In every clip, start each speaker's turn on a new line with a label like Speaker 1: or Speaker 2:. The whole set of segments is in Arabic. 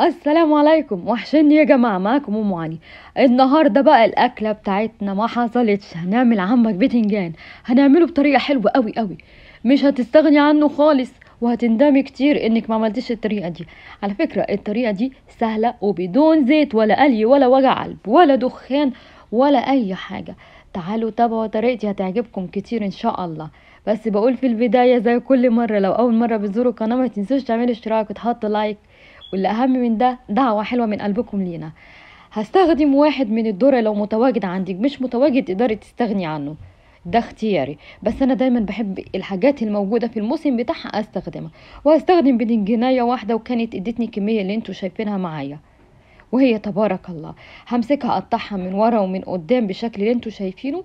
Speaker 1: السلام عليكم وحشني يا جماعة معاكم أم علي النهاردة بقى الأكلة بتاعتنا ما حصلتش هنعمل عمك بتنجان هنعمله بطريقة حلوة قوي قوي مش هتستغني عنه خالص وهتندمي كتير انك ما عملتيش الطريقة دي على فكرة الطريقة دي سهلة وبدون زيت ولا قلي ولا وجع قلب ولا دخان ولا اي حاجة تعالوا تابعوا طريقتي هتعجبكم كتير ان شاء الله بس بقول في البداية زي كل مرة لو اول مرة بتزوروا القناة ما تنسوش تعملوا اشتراك وتحطوا لايك والأهم من ده دعوة حلوة من قلبكم لينا هستخدم واحد من الدرة لو متواجد عندك مش متواجد تقدري تستغني عنه ده اختياري بس انا دايما بحب الحاجات الموجوده في الموسم بتاعها استخدمها وهستخدم بنجنايه واحده وكانت ادتني الكميه اللي انتوا شايفينها معايا وهي تبارك الله همسكها اقطعها من ورا ومن قدام بالشكل اللي انتوا شايفينه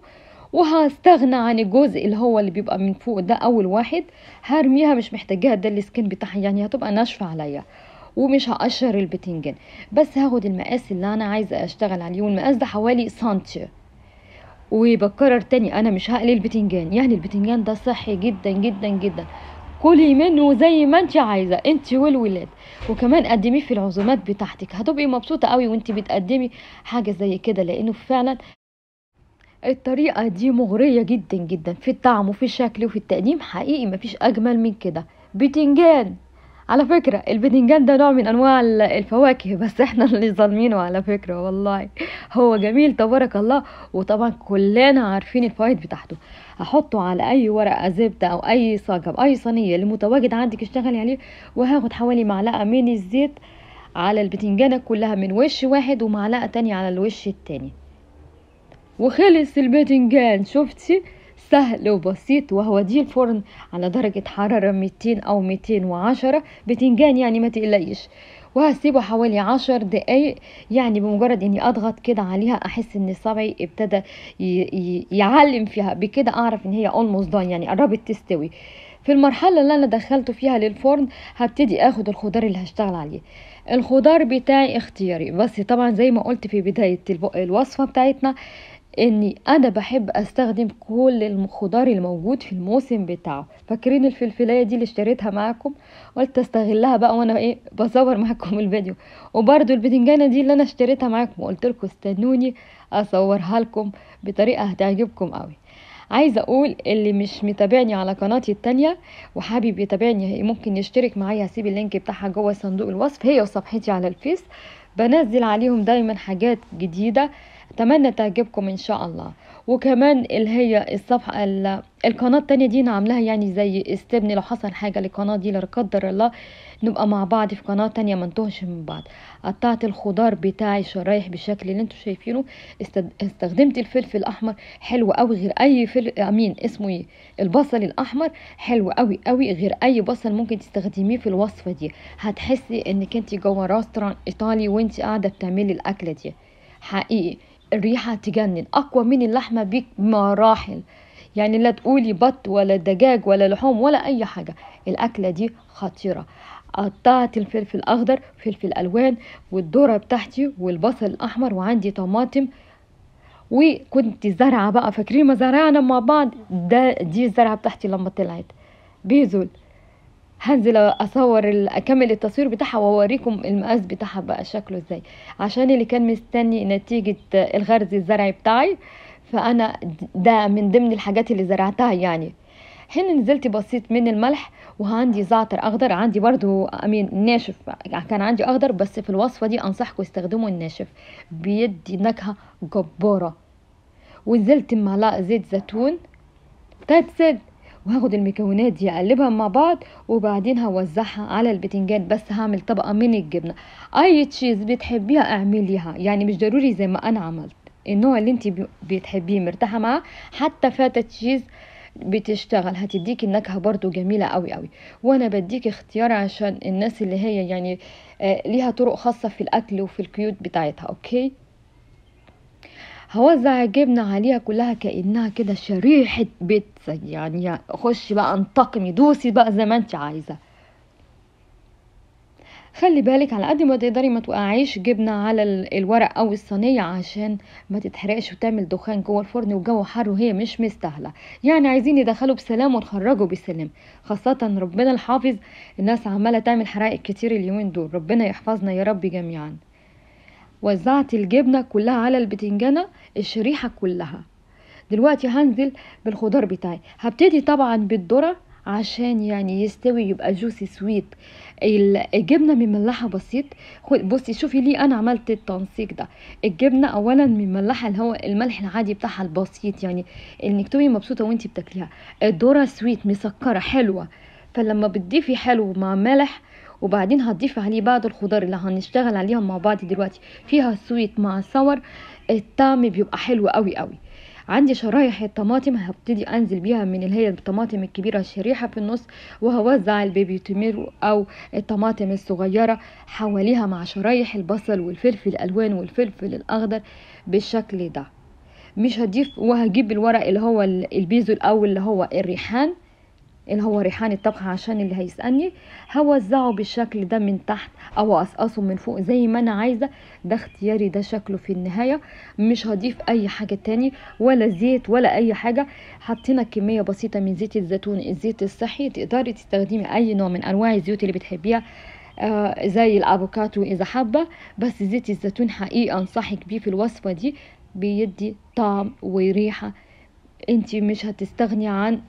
Speaker 1: وهستغنى عن الجزء اللي هو اللي بيبقى من فوق ده اول واحد هرميها مش محتاجاها ده السكين بتاعها يعني هتبقى ناشفه عليا ومش هقشر البتنجان بس هاخد المقاس اللي انا عايزه اشتغل عليه والمقاس ده حوالي سنتي وبكرر تاني انا مش هقلي البتنجان يعني البتنجان ده صحي جدا جدا جدا كلي منه زي ما انت عايزه انت والولاد وكمان قدميه في العزومات بتاعتك هتبقي مبسوطه قوي وانت بتقدمي حاجه زي كده لانه فعلا الطريقه دي مغريه جدا جدا في الطعم وفي الشكل وفي التقديم حقيقي مفيش اجمل من كده بتنجان على فكرة البتنجان ده نوع من أنواع الفواكه بس احنا اللي ظالمينه على فكرة والله هو جميل تبارك الله وطبعا كلنا عارفين الفوائد بتاعته هحطه على أي ورقة زبدة أو أي أو أي صينية اللي متواجد عندك اشتغلي عليه وهاخد حوالي معلقة من الزيت على البتنجانة كلها من وش واحد ومعلقة تانية على الوش التاني وخلص البتنجان شفتي سهل وبسيط وهو دي الفرن على درجة حرارة 200 أو 210 بتنجان يعني ما تقلقيش وهسيبه حوالي عشر دقايق يعني بمجرد اني اضغط كده عليها احس ان صبعي ابتدى يعلم فيها بكده اعرف ان هي almost done يعني قربت تستوي في المرحلة اللي أنا دخلته فيها للفرن هبتدي أخد الخضار اللي هشتغل عليه الخضار بتاعي اختياري بس طبعا زي ما قلت في بداية الوصفة بتاعتنا اني انا بحب استخدم كل الخضار الموجود في الموسم بتاعه فاكرين الفلفلايه دي اللي اشتريتها معاكم قلت استغلها بقى وانا ايه بصور معاكم الفيديو وبرده البتنجانه دي اللي انا اشتريتها معاكم وقلت لكم استنوني اصورها لكم بطريقه هتعجبكم قوي عايزه اقول اللي مش متابعني على قناتي التانية وحابب يتابعني ممكن يشترك معايا هسيب اللينك بتاعها جوه صندوق الوصف هي وصفحتي على الفيس بنزل عليهم دايما حاجات جديده اتمنى تعجبكم ان شاء الله وكمان اللي هي الصفحه القناه التانية دي انا عاملاها يعني زي استبني لو حصل حاجه للقناه دي لا قدر الله نبقى مع بعض في قناه تانية ما نتوهش من بعض قطعت الخضار بتاعي شرايح بالشكل اللي انتم شايفينه استخدمت الفلفل الاحمر حلو قوي غير اي فلفل آه، امين اسمه ايه البصل الاحمر حلو قوي قوي غير اي بصل ممكن تستخدميه في الوصفه دي هتحسي انك انت جوه راستران ايطالي وانت قاعده بتعملي الاكله دي حقيقي الريحة تجنن أقوى من اللحمة بمراحل يعني لا تقولي بط ولا دجاج ولا لحوم ولا أي حاجة الأكلة دي خطيرة قطعت الفلفل الأخضر فلفل ألوان والذرة بتاعتي والبصل الأحمر وعندي طماطم وكنت زرعة بقى فاكرين ما زرعنا مع بعض ده دي الزرعة بتاعتي لما طلعت بيزول هنزل اصور اكمل التصوير بتاعها واوريكم المقاس بتاعها بقى شكله ازاي عشان اللي كان مستني نتيجة الغرز الزرعي بتاعي فانا ده من ضمن الحاجات اللي زرعتها يعني حين نزلت بسيط من الملح وعندي زعتر اخضر عندي برضو امين ناشف كان عندي اخضر بس في الوصفه دي انصحكم استخدموا الناشف بيدي نكهه جباره ونزلت معلقه زيت زيتون That's it وهاخد المكونات دي اقلبها مع بعض وبعدين هوزعها على البتنجان بس هعمل طبقه من الجبنه اي تشيز بتحبيها اعمليها يعني مش ضروري زي ما انا عملت النوع اللي انت بتحبيه مرتاحه معاه حتى فاتا تشيز بتشتغل هتديكي النكهه برضو جميله قوي قوي وانا بديك اختيار عشان الناس اللي هي يعني آه، ليها طرق خاصه في الاكل وفي الكيوت بتاعتها اوكي هوزع الجبنة عليها كلها كأنها كده شريحة بيتزا يعني خش بقى انتقمي دوسي بقى زي ما انت عايزة خلي بالك على قد ما تقدري ما توقعيش جبنة على الورق أو الصينية عشان ما تتحرقش وتعمل دخان جوه الفرن وجوه حر وهي مش مستاهلة يعني عايزين يدخلوا بسلام ونخرجوا بسلام خاصة ربنا الحافظ الناس عمالة تعمل حرائق كتير اليومين دول ربنا يحفظنا يا رب جميعا وزعت الجبنة كلها على البتنجانة الشريحة كلها دلوقتي هنزل بالخضار بتاعي هبتدي طبعا بالذرة عشان يعني يستوي يبقى جوسي سويت الجبنه مملحه بسيط بصي شوفي ليه انا عملت التنسيق ده الجبنه اولا مملحه اللي هو الملح العادي بتاعها البسيط يعني انك تبقي مبسوطه وانتي بتاكليها الذره سويت مسكره حلوه فلما بتضيفي حلو مع ملح وبعدين هضيف عليه بعض الخضار اللي هنشتغل عليهم مع بعض دلوقتي فيها سويت مع الصور الطعم بيبقى حلو قوي قوي عندي شرايح الطماطم هبتدي انزل بيها من اللي هي الطماطم الكبيره الشريحه في النص وهوزع البيبي تومير او الطماطم الصغيره حواليها مع شرايح البصل والفلفل الالوان والفلفل الاخضر بالشكل ده مش هضيف وهجيب الورق اللي هو البيزو او اللي هو الريحان اللي هو ريحان الطبخ عشان اللي هيسألني هوزعه بالشكل ده من تحت او اقصقصه من فوق زي ما انا عايزة ده اختياري ده شكله في النهاية مش هضيف اي حاجة تاني ولا زيت ولا اي حاجة حطينا كمية بسيطة من زيت الزيتون الزيت الصحي تقدري تستخدمي اي نوع من انواع الزيوت اللي بتحبيها آه زي الافوكاتو اذا حابه بس زيت الزيتون حقيقي انصحك بيه في الوصفه دي بيدي طعم وريحه انت مش هتستغني عن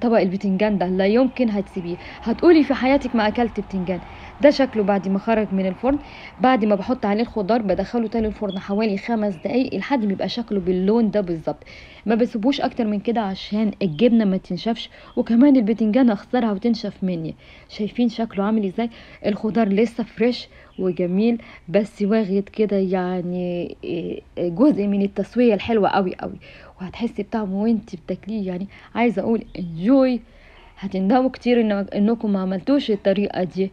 Speaker 1: طبق البتنجان ده لا يمكن هتسيبيه هتقولي في حياتك ما اكلت بتنجان ده شكله بعد ما خرج من الفرن بعد ما بحط عليه الخضار بدخله تاني الفرن حوالي خمس دقايق لحد ما يبقى شكله باللون ده بالظبط ما بسيبوش اكتر من كده عشان الجبنه ما تنشفش وكمان البتنجان اخسرها وتنشف مني شايفين شكله عامل ازاي الخضار لسه فريش وجميل بس واغيت كده يعني إيه، جزء من التسويه الحلوه قوي قوي وهتحسي بطعمه وانت بتاكليه يعني عايزه اقول انجوي هتندموا كتير إن انكم ما عملتوش الطريقه دي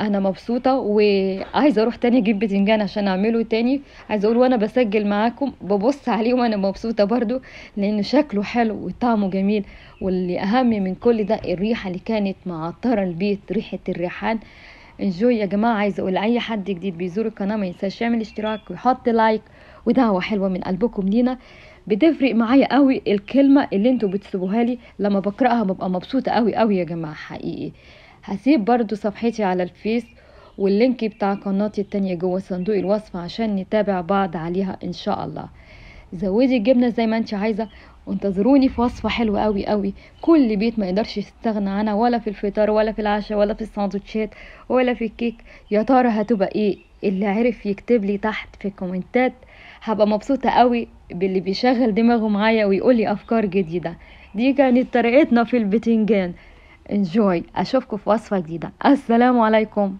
Speaker 1: انا مبسوطه وعايزه اروح تاني اجيب بتنجان عشان اعمله تاني عايزه اقول وانا بسجل معاكم ببص عليه وانا مبسوطه برضو لان شكله حلو وطعمه جميل واللي اهم من كل ده الريحه اللي كانت معطره البيت ريحه الريحان انجوي يا جماعه عايزه اقول لاي حد جديد بيزور القناه ما ينساش يعمل اشتراك ويحط لايك ودعوه حلوه من قلبكم لينا بتفرق معايا قوي الكلمه اللي انتوا بتسيبوها لي لما بقراها ببقى مبسوطه قوي قوي يا جماعه حقيقي هسيب برضو صفحتي على الفيس واللينك بتاع قناتي التانية جوه صندوق الوصف عشان نتابع بعض عليها ان شاء الله زودي الجبنه زي ما انت عايزه وانتظروني في وصفه حلوه قوي قوي كل بيت ما يقدرش يستغنى عنها ولا في الفطار ولا في العشاء ولا في الساندوتشات ولا في الكيك يا ترى هتبقى ايه اللي عرف يكتب لي تحت في الكومنتات هبقى مبسوطة قوي باللي بيشغل دماغه معايا ويقولي أفكار جديدة دي كانت طريقتنا في البتنجان انجوي أشوفكم في وصفة جديدة السلام عليكم